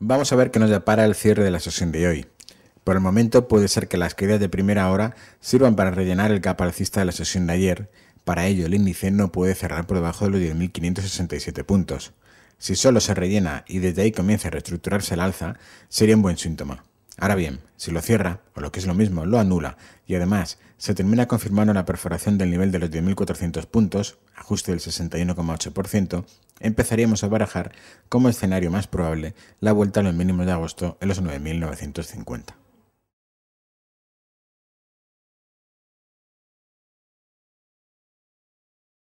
Vamos a ver qué nos depara el cierre de la sesión de hoy. Por el momento puede ser que las caídas de primera hora sirvan para rellenar el gap alcista de la sesión de ayer. Para ello, el índice no puede cerrar por debajo de los 10.567 puntos. Si solo se rellena y desde ahí comienza a reestructurarse el alza, sería un buen síntoma. Ahora bien, si lo cierra, o lo que es lo mismo, lo anula, y además se termina confirmando la perforación del nivel de los 10.400 puntos, ajuste del 61,8%, empezaríamos a barajar como escenario más probable la vuelta a los mínimos de agosto en los 9.950.